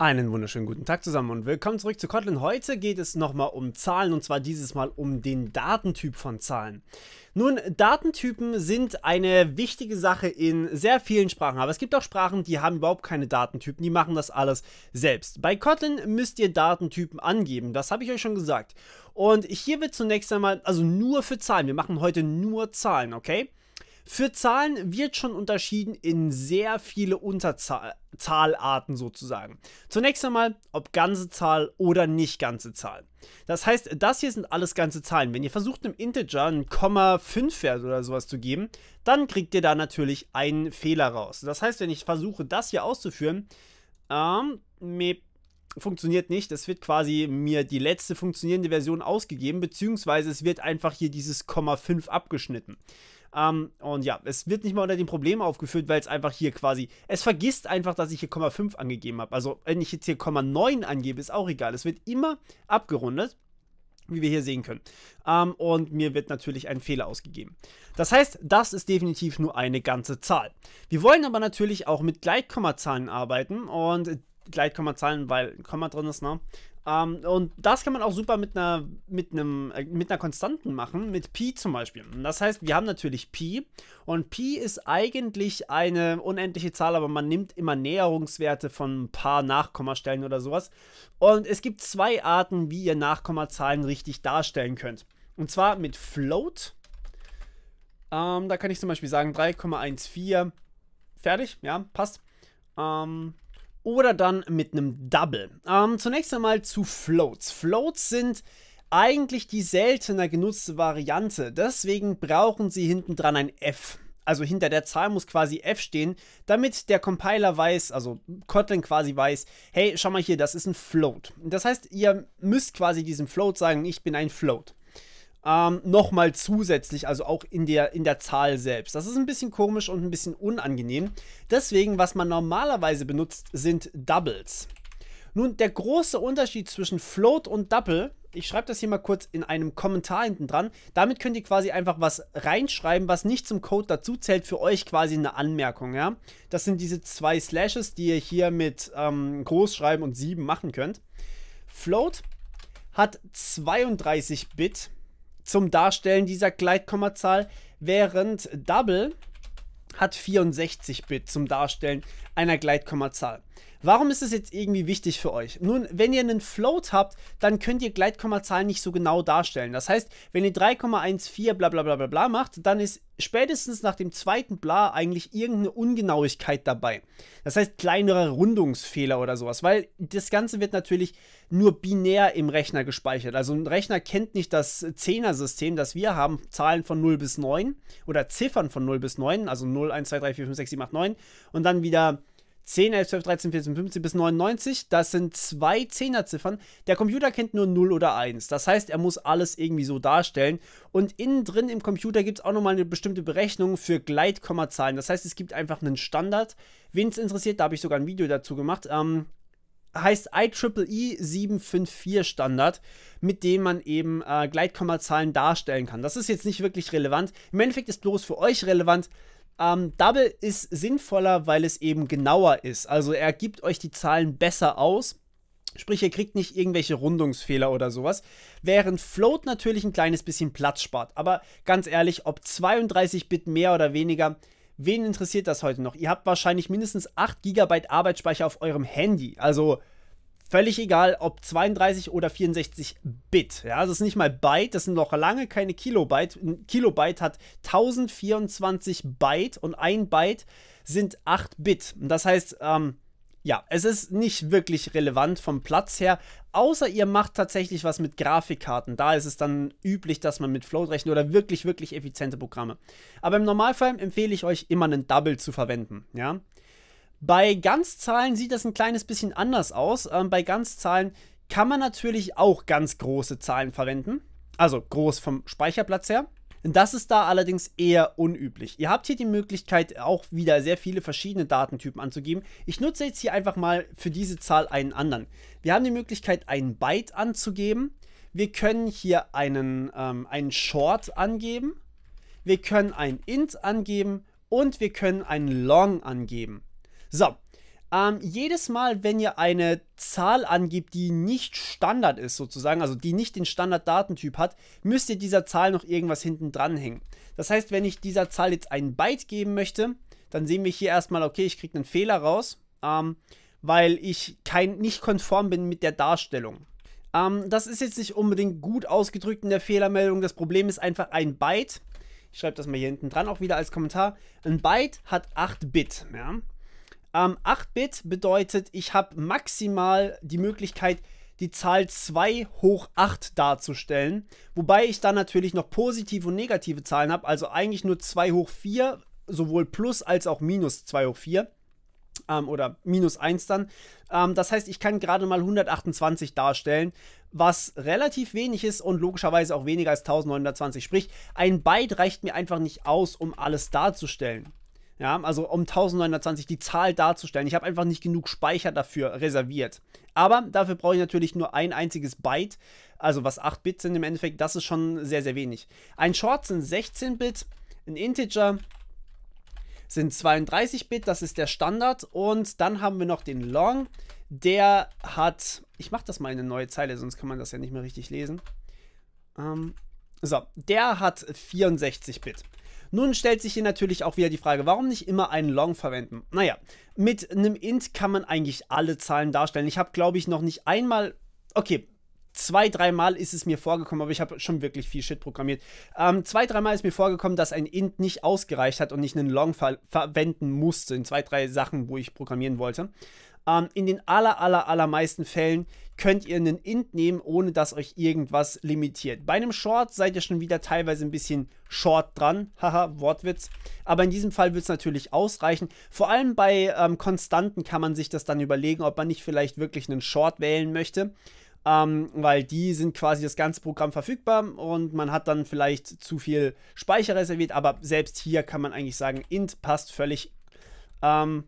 Einen wunderschönen guten Tag zusammen und willkommen zurück zu Kotlin. Heute geht es nochmal um Zahlen und zwar dieses Mal um den Datentyp von Zahlen. Nun, Datentypen sind eine wichtige Sache in sehr vielen Sprachen, aber es gibt auch Sprachen, die haben überhaupt keine Datentypen, die machen das alles selbst. Bei Kotlin müsst ihr Datentypen angeben, das habe ich euch schon gesagt. Und hier wird zunächst einmal, also nur für Zahlen, wir machen heute nur Zahlen, okay? Für Zahlen wird schon unterschieden in sehr viele Unterzahlarten sozusagen. Zunächst einmal, ob ganze Zahl oder nicht ganze Zahl. Das heißt, das hier sind alles ganze Zahlen. Wenn ihr versucht, einem Integer einen Komma 5 Wert oder sowas zu geben, dann kriegt ihr da natürlich einen Fehler raus. Das heißt, wenn ich versuche, das hier auszuführen, ähm, mep, funktioniert nicht. Es wird quasi mir die letzte funktionierende Version ausgegeben, beziehungsweise es wird einfach hier dieses Komma 5 abgeschnitten. Ähm, und ja, es wird nicht mal unter dem Problem aufgeführt, weil es einfach hier quasi, es vergisst einfach, dass ich hier 0,5 angegeben habe. Also wenn ich jetzt hier 0,9 angebe, ist auch egal. Es wird immer abgerundet wie wir hier sehen können. Ähm, und mir wird natürlich ein Fehler ausgegeben. Das heißt, das ist definitiv nur eine ganze Zahl. Wir wollen aber natürlich auch mit Gleitkommazahlen arbeiten und Gleitkommazahlen, weil Komma drin ist, ne? Ähm, und das kann man auch super mit einer, mit, einem, äh, mit einer Konstanten machen, mit Pi zum Beispiel. Das heißt, wir haben natürlich Pi und Pi ist eigentlich eine unendliche Zahl, aber man nimmt immer Näherungswerte von ein paar Nachkommastellen oder sowas. Und es gibt zwei Arten, wie ihr Nachkommazahlen richtig darstellen könnt. Und zwar mit Float. Ähm, da kann ich zum Beispiel sagen 3,14. Fertig, ja, passt. Ähm, oder dann mit einem Double. Ähm, zunächst einmal zu Floats. Floats sind eigentlich die seltener genutzte Variante, deswegen brauchen sie hinten dran ein F. Also hinter der Zahl muss quasi F stehen, damit der Compiler weiß, also Kotlin quasi weiß, hey, schau mal hier, das ist ein Float. Das heißt, ihr müsst quasi diesem Float sagen, ich bin ein Float ähm, nochmal zusätzlich, also auch in der, in der Zahl selbst. Das ist ein bisschen komisch und ein bisschen unangenehm. Deswegen, was man normalerweise benutzt, sind Doubles. Nun, der große Unterschied zwischen Float und Double, ich schreibe das hier mal kurz in einem Kommentar hinten dran. Damit könnt ihr quasi einfach was reinschreiben, was nicht zum Code dazu zählt, für euch quasi eine Anmerkung, ja. Das sind diese zwei Slashes, die ihr hier mit ähm, Großschreiben und 7 machen könnt. Float hat 32 Bit zum Darstellen dieser Gleitkommazahl, während Double hat 64 Bit zum Darstellen einer Gleitkommazahl. Warum ist es jetzt irgendwie wichtig für euch? Nun, wenn ihr einen Float habt, dann könnt ihr Gleitkommazahlen nicht so genau darstellen. Das heißt, wenn ihr 3,14 bla bla bla bla bla macht, dann ist spätestens nach dem zweiten Bla eigentlich irgendeine Ungenauigkeit dabei. Das heißt, kleinere Rundungsfehler oder sowas, weil das Ganze wird natürlich nur binär im Rechner gespeichert. Also ein Rechner kennt nicht das Zehner-System, das wir haben, Zahlen von 0 bis 9 oder Ziffern von 0 bis 9, also 0, 1, 2, 3, 4, 5, 6, 7, 8, 9 und dann wieder 10, 11, 12, 13, 14, 15 bis 99. Das sind zwei Zehnerziffern. Der Computer kennt nur 0 oder 1. Das heißt, er muss alles irgendwie so darstellen. Und innen drin im Computer gibt es auch nochmal eine bestimmte Berechnung für Gleitkommazahlen. Das heißt, es gibt einfach einen Standard. Wen es interessiert, da habe ich sogar ein Video dazu gemacht. Ähm, heißt e IEEE 754 Standard, mit dem man eben äh, Gleitkommazahlen darstellen kann. Das ist jetzt nicht wirklich relevant. Im Endeffekt ist bloß für euch relevant, ähm, Double ist sinnvoller, weil es eben genauer ist. Also er gibt euch die Zahlen besser aus. Sprich, ihr kriegt nicht irgendwelche Rundungsfehler oder sowas. Während Float natürlich ein kleines bisschen Platz spart. Aber ganz ehrlich, ob 32 Bit mehr oder weniger, wen interessiert das heute noch? Ihr habt wahrscheinlich mindestens 8 GB Arbeitsspeicher auf eurem Handy. Also Völlig egal, ob 32 oder 64 Bit. Ja, das ist nicht mal Byte, das sind noch lange keine Kilobyte. Ein Kilobyte hat 1024 Byte und ein Byte sind 8 Bit. Und das heißt, ähm, ja, es ist nicht wirklich relevant vom Platz her, außer ihr macht tatsächlich was mit Grafikkarten. Da ist es dann üblich, dass man mit Float rechnet oder wirklich, wirklich effiziente Programme. Aber im Normalfall empfehle ich euch immer einen Double zu verwenden, ja. Bei Ganzzahlen sieht das ein kleines bisschen anders aus. Ähm, bei Ganzzahlen kann man natürlich auch ganz große Zahlen verwenden. Also groß vom Speicherplatz her. Das ist da allerdings eher unüblich. Ihr habt hier die Möglichkeit, auch wieder sehr viele verschiedene Datentypen anzugeben. Ich nutze jetzt hier einfach mal für diese Zahl einen anderen. Wir haben die Möglichkeit, einen Byte anzugeben. Wir können hier einen, ähm, einen Short angeben. Wir können ein Int angeben und wir können einen Long angeben. So, ähm, jedes Mal, wenn ihr eine Zahl angibt, die nicht Standard ist, sozusagen, also die nicht den Standarddatentyp hat, müsst ihr dieser Zahl noch irgendwas hinten dranhängen. Das heißt, wenn ich dieser Zahl jetzt einen Byte geben möchte, dann sehen wir hier erstmal, okay, ich kriege einen Fehler raus, ähm, weil ich kein, nicht konform bin mit der Darstellung. Ähm, das ist jetzt nicht unbedingt gut ausgedrückt in der Fehlermeldung. Das Problem ist einfach ein Byte. Ich schreibe das mal hier hinten dran auch wieder als Kommentar. Ein Byte hat 8 Bit. Ja? Ähm, 8-Bit bedeutet, ich habe maximal die Möglichkeit, die Zahl 2 hoch 8 darzustellen. Wobei ich dann natürlich noch positive und negative Zahlen habe, also eigentlich nur 2 hoch 4, sowohl plus als auch minus 2 hoch 4. Ähm, oder minus 1 dann. Ähm, das heißt, ich kann gerade mal 128 darstellen, was relativ wenig ist und logischerweise auch weniger als 1920. Sprich, ein Byte reicht mir einfach nicht aus, um alles darzustellen. Ja, also um 1920 die Zahl darzustellen. Ich habe einfach nicht genug Speicher dafür reserviert. Aber dafür brauche ich natürlich nur ein einziges Byte, also was 8 Bit sind im Endeffekt, das ist schon sehr, sehr wenig. Ein Short sind 16 Bit, ein Integer sind 32 Bit, das ist der Standard. Und dann haben wir noch den Long, der hat, ich mache das mal in eine neue Zeile, sonst kann man das ja nicht mehr richtig lesen. Ähm, so, der hat 64 Bit. Nun stellt sich hier natürlich auch wieder die Frage, warum nicht immer einen Long verwenden? Naja, mit einem int kann man eigentlich alle Zahlen darstellen. Ich habe, glaube ich, noch nicht einmal... Okay, zwei, dreimal ist es mir vorgekommen, aber ich habe schon wirklich viel Shit programmiert. Ähm, zwei, dreimal ist mir vorgekommen, dass ein int nicht ausgereicht hat und ich einen Long ver verwenden musste in zwei, drei Sachen, wo ich programmieren wollte. Ähm, in den aller, aller, allermeisten Fällen könnt ihr einen Int nehmen, ohne dass euch irgendwas limitiert. Bei einem Short seid ihr schon wieder teilweise ein bisschen short dran. Haha, Wortwitz. Aber in diesem Fall wird es natürlich ausreichen. Vor allem bei ähm, Konstanten kann man sich das dann überlegen, ob man nicht vielleicht wirklich einen Short wählen möchte. Ähm, weil die sind quasi das ganze Programm verfügbar und man hat dann vielleicht zu viel Speicher reserviert, aber selbst hier kann man eigentlich sagen, int passt völlig. Ähm,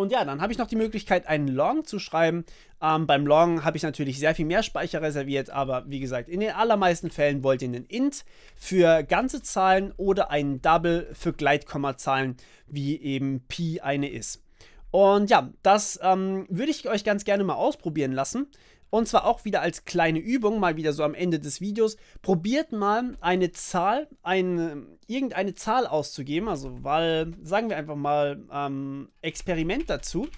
und ja, dann habe ich noch die Möglichkeit, einen Long zu schreiben. Ähm, beim Long habe ich natürlich sehr viel mehr Speicher reserviert, aber wie gesagt, in den allermeisten Fällen wollt ihr einen Int für ganze Zahlen oder einen Double für Gleitkommazahlen, wie eben Pi eine ist. Und ja, das ähm, würde ich euch ganz gerne mal ausprobieren lassen. Und zwar auch wieder als kleine Übung, mal wieder so am Ende des Videos. Probiert mal eine Zahl, eine, äh, irgendeine Zahl auszugeben. Also, weil, sagen wir einfach mal, ähm, Experiment dazu.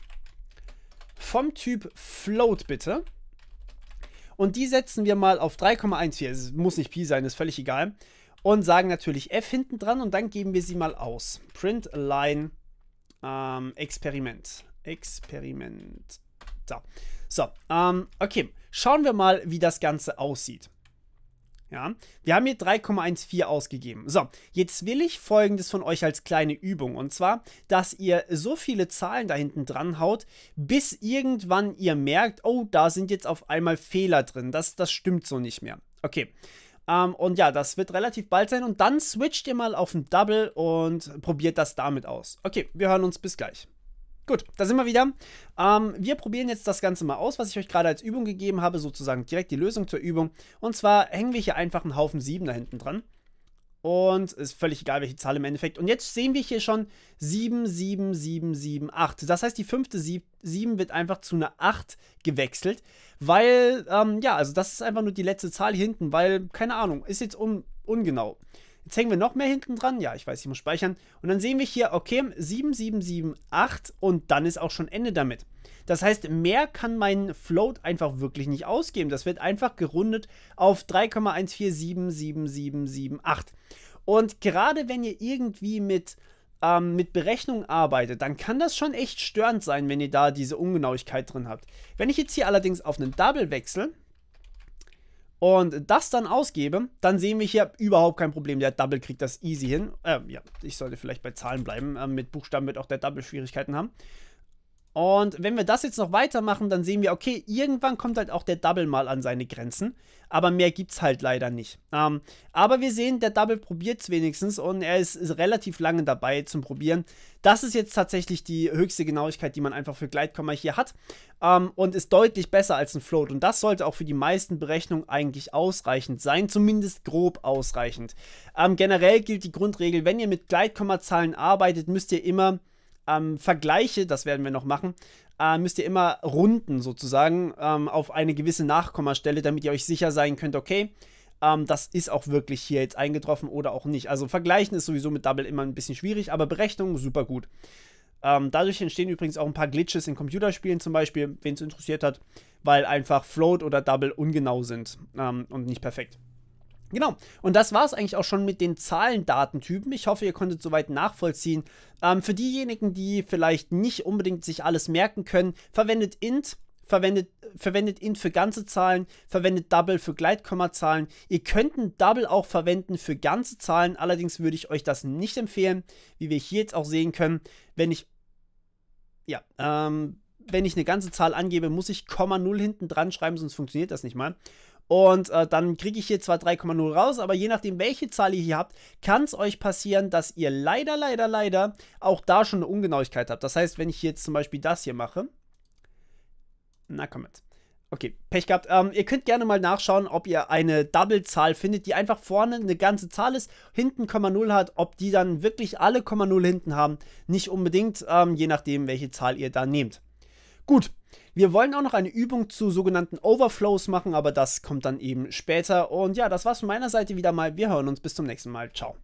Vom Typ Float bitte. Und die setzen wir mal auf 3,14. Es muss nicht Pi sein, ist völlig egal. Und sagen natürlich F hinten dran und dann geben wir sie mal aus. Print Line ähm, Experiment. Experiment. Da. So, ähm, okay. Schauen wir mal, wie das Ganze aussieht. Ja, wir haben hier 3,14 ausgegeben. So, jetzt will ich folgendes von euch als kleine Übung. Und zwar, dass ihr so viele Zahlen da hinten dran haut, bis irgendwann ihr merkt, oh, da sind jetzt auf einmal Fehler drin. Das, das stimmt so nicht mehr. Okay. Ähm, und ja, das wird relativ bald sein. Und dann switcht ihr mal auf ein Double und probiert das damit aus. Okay, wir hören uns bis gleich. Gut, da sind wir wieder. Ähm, wir probieren jetzt das Ganze mal aus, was ich euch gerade als Übung gegeben habe, sozusagen direkt die Lösung zur Übung. Und zwar hängen wir hier einfach einen Haufen 7 da hinten dran. Und ist völlig egal, welche Zahl im Endeffekt. Und jetzt sehen wir hier schon 7, 7, 7, 7, 8. Das heißt, die fünfte 7 wird einfach zu einer 8 gewechselt. Weil, ähm, ja, also das ist einfach nur die letzte Zahl hier hinten, weil, keine Ahnung, ist jetzt un ungenau. Jetzt hängen wir noch mehr hinten dran. Ja, ich weiß, ich muss speichern. Und dann sehen wir hier, okay, 7778 und dann ist auch schon Ende damit. Das heißt, mehr kann mein Float einfach wirklich nicht ausgeben. Das wird einfach gerundet auf 3,1477778. Und gerade wenn ihr irgendwie mit ähm, mit Berechnungen arbeitet, dann kann das schon echt störend sein, wenn ihr da diese Ungenauigkeit drin habt. Wenn ich jetzt hier allerdings auf einen Double wechsle, und das dann ausgebe, dann sehen wir hier überhaupt kein Problem. Der Double kriegt das easy hin. Ähm, ja, ich sollte vielleicht bei Zahlen bleiben. Ähm, mit Buchstaben wird auch der Double Schwierigkeiten haben. Und wenn wir das jetzt noch weitermachen, dann sehen wir, okay, irgendwann kommt halt auch der Double mal an seine Grenzen. Aber mehr gibt's halt leider nicht. Ähm, aber wir sehen, der Double probiert's wenigstens und er ist, ist, relativ lange dabei zum Probieren. Das ist jetzt tatsächlich die höchste Genauigkeit, die man einfach für Gleitkomma hier hat. Ähm, und ist deutlich besser als ein Float. Und das sollte auch für die meisten Berechnungen eigentlich ausreichend sein. Zumindest grob ausreichend. Ähm, generell gilt die Grundregel, wenn ihr mit Gleitkommazahlen arbeitet, müsst ihr immer ähm, Vergleiche, das werden wir noch machen, äh, müsst ihr immer runden sozusagen ähm, auf eine gewisse Nachkommastelle, damit ihr euch sicher sein könnt, okay, ähm, das ist auch wirklich hier jetzt eingetroffen oder auch nicht. Also vergleichen ist sowieso mit Double immer ein bisschen schwierig, aber Berechnung super gut. Ähm, dadurch entstehen übrigens auch ein paar Glitches in Computerspielen zum Beispiel, wen es interessiert hat, weil einfach Float oder Double ungenau sind ähm, und nicht perfekt. Genau. Und das war es eigentlich auch schon mit den Zahlendatentypen. Ich hoffe, ihr konntet soweit nachvollziehen. Ähm, für diejenigen, die vielleicht nicht unbedingt sich alles merken können, verwendet int. Verwendet, verwendet int für ganze Zahlen, verwendet double für Gleitkommazahlen. Ihr könnt ein double auch verwenden für ganze Zahlen, allerdings würde ich euch das nicht empfehlen, wie wir hier jetzt auch sehen können. Wenn ich, ja, ähm, wenn ich eine ganze Zahl angebe, muss ich Komma 0 hinten dran schreiben, sonst funktioniert das nicht mal. Und äh, dann kriege ich hier zwar 3,0 raus, aber je nachdem, welche Zahl ihr hier habt, kann es euch passieren, dass ihr leider, leider, leider auch da schon eine Ungenauigkeit habt. Das heißt, wenn ich jetzt zum Beispiel das hier mache, na komm mit. Okay, Pech gehabt. Ähm, ihr könnt gerne mal nachschauen, ob ihr eine Double-Zahl findet, die einfach vorne eine ganze Zahl ist, hinten Komma Null hat, ob die dann wirklich alle Komma Null hinten haben. Nicht unbedingt, ähm, je nachdem, welche Zahl ihr da nehmt. Gut, wir wollen auch noch eine Übung zu sogenannten Overflows machen, aber das kommt dann eben später. Und ja, das war's von meiner Seite wieder mal. Wir hören uns bis zum nächsten Mal. Ciao.